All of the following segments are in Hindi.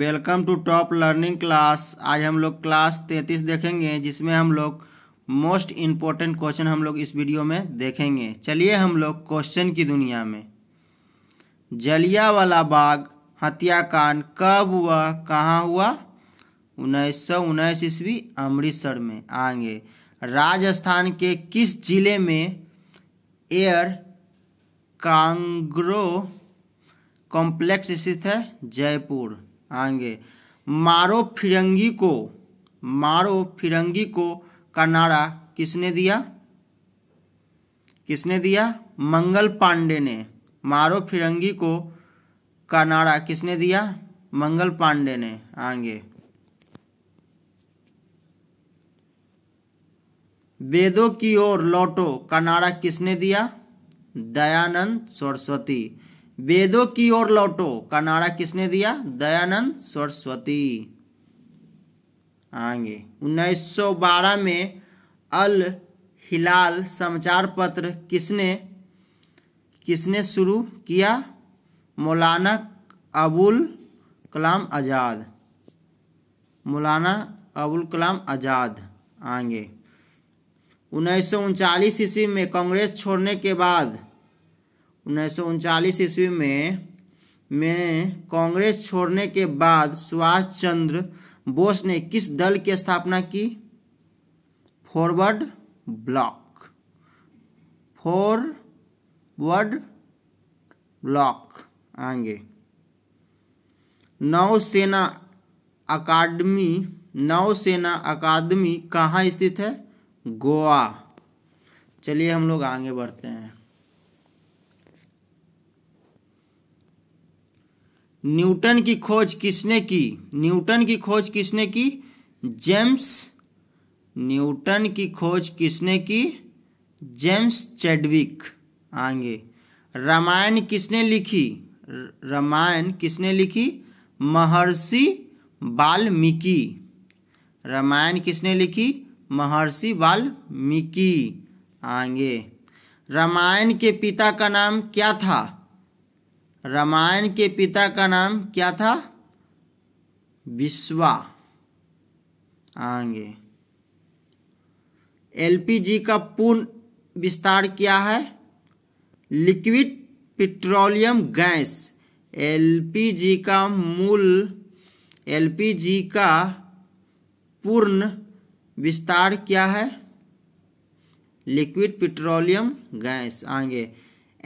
welcome to top learning class आज हम लोग क्लास तैंतीस देखेंगे जिसमें हम लोग मोस्ट इम्पोर्टेंट क्वेश्चन हम लोग इस वीडियो में देखेंगे चलिए हम लोग क्वेश्चन की दुनिया में जलियावाला बाग हत्याकांड कब हुआ कहाँ हुआ उन्नीस सौ उन्नीस ईस्वी अमृतसर में आगे राजस्थान के किस जिले में एयर कांग्रो कॉम्प्लेक्स स्थित है जयपुर आएंगे मारो फिरंगी को मारो फिरंगी को का नारा किसने दिया किसने दिया मंगल पांडे ने मारो फिरंगी को का नारा किसने दिया मंगल पांडे ने आगे वेदों की ओर लौटो का नारा किसने दिया दयानंद सरस्वती वेदों की ओर लौटो का नारा किसने दिया दयानंद सरस्वती आगे 1912 में अल हिलाल समाचार पत्र किसने किसने शुरू किया मौलाना अबुल कलाम आज़ाद मौलाना अबुल कलाम आज़ाद आगे उन्नीस सौ ईस्वी में कांग्रेस छोड़ने के बाद उन्नीस ईस्वी में में कांग्रेस छोड़ने के बाद सुभाष चंद्र बोस ने किस दल की स्थापना की फॉरवर्ड ब्लॉक फॉरवर्ड ब्लॉक आगे नौसेना अकादमी नौसेना अकादमी कहाँ स्थित है गोवा चलिए हम लोग आगे बढ़ते हैं न्यूटन की खोज किसने की न्यूटन की खोज किसने की जेम्स न्यूटन की खोज किसने की जेम्स चैडविक आगे रामायण किसने लिखी रामायण किसने लिखी महर्षि वाल्मीकि रामायण किसने लिखी महर्षि वाल्मीकि आगे रामायण के पिता का नाम क्या था रामायण के पिता का नाम क्या था विश्वा आगे एलपीजी का पूर्ण विस्तार क्या है लिक्विड पेट्रोलियम गैस एलपीजी का मूल एलपीजी का पूर्ण विस्तार क्या है लिक्विड पेट्रोलियम गैस आगे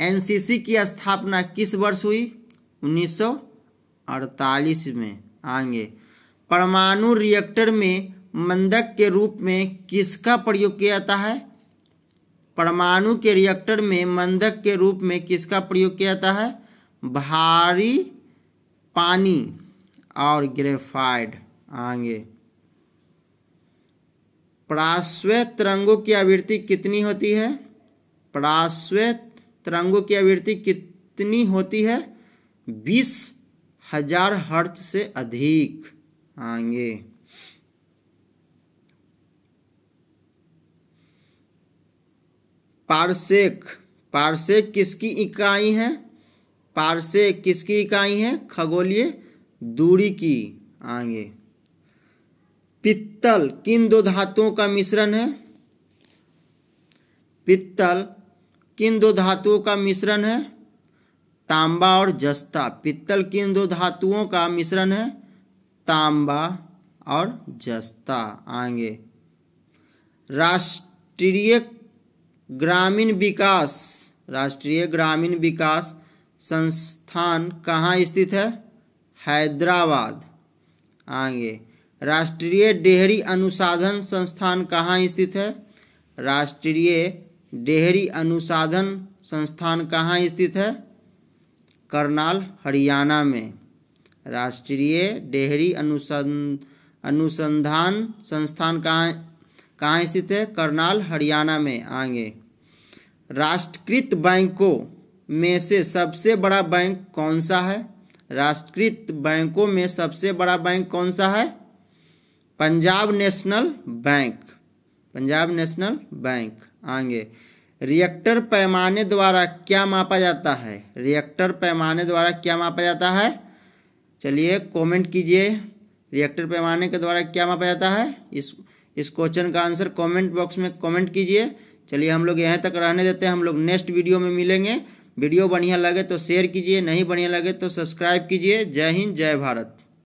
एनसीसी की स्थापना किस वर्ष हुई 1948 में आगे परमाणु रिएक्टर में मंदक के रूप में किसका प्रयोग किया जाता है परमाणु के रिएक्टर में मंदक के रूप में किसका प्रयोग किया जाता है भारी पानी और ग्रेफाइड आगे प्राश्वे तरंगों की आवृत्ति कितनी होती है प्राश्वे तरंगों की आवृत्ति कितनी होती है बीस हजार हर्ट से अधिक आगे पारसेक पारसेक किसकी इकाई है पारसेक किसकी इकाई है खगोलीय दूरी की आगे पित्तल किन दो धातुओं का मिश्रण है पित्तल किन दो धातुओं का मिश्रण है तांबा और जस्ता पित्तल किन दो धातुओं का मिश्रण है तांबा और जस्ता आगे राष्ट्रीय ग्रामीण विकास राष्ट्रीय ग्रामीण विकास संस्थान कहाँ स्थित है हैदराबाद आगे राष्ट्रीय डेहरी अनुसाधन संस्थान कहाँ स्थित है राष्ट्रीय डेहरी अनुसाधन संस्थान कहाँ स्थित है करनाल हरियाणा में राष्ट्रीय डेहरी अनुसंध अनुसंधान संस्थान कहाँ कहाँ स्थित है करनाल हरियाणा में आगे राष्ट्रकृत बैंकों में से सबसे बड़ा बैंक कौन सा है राष्ट्रकृत बैंकों में सबसे बड़ा बैंक कौन सा है Punjab national bank Punjab national bank आगे रिएक्टर पैमाने द्वारा क्या मापा जाता है रिएक्टर पैमाने द्वारा क्या मापा जाता है चलिए कमेंट कीजिए रिएक्टर पैमाने के द्वारा क्या मापा जाता है इस इस क्वेश्चन का आंसर कमेंट बॉक्स में कमेंट कीजिए चलिए हम लोग यहाँ तक रहने देते हैं हम लोग नेक्स्ट वीडियो में मिलेंगे वीडियो बढ़िया लगे तो शेयर कीजिए नहीं बढ़िया लगे तो सब्सक्राइब कीजिए जय हिंद जय भारत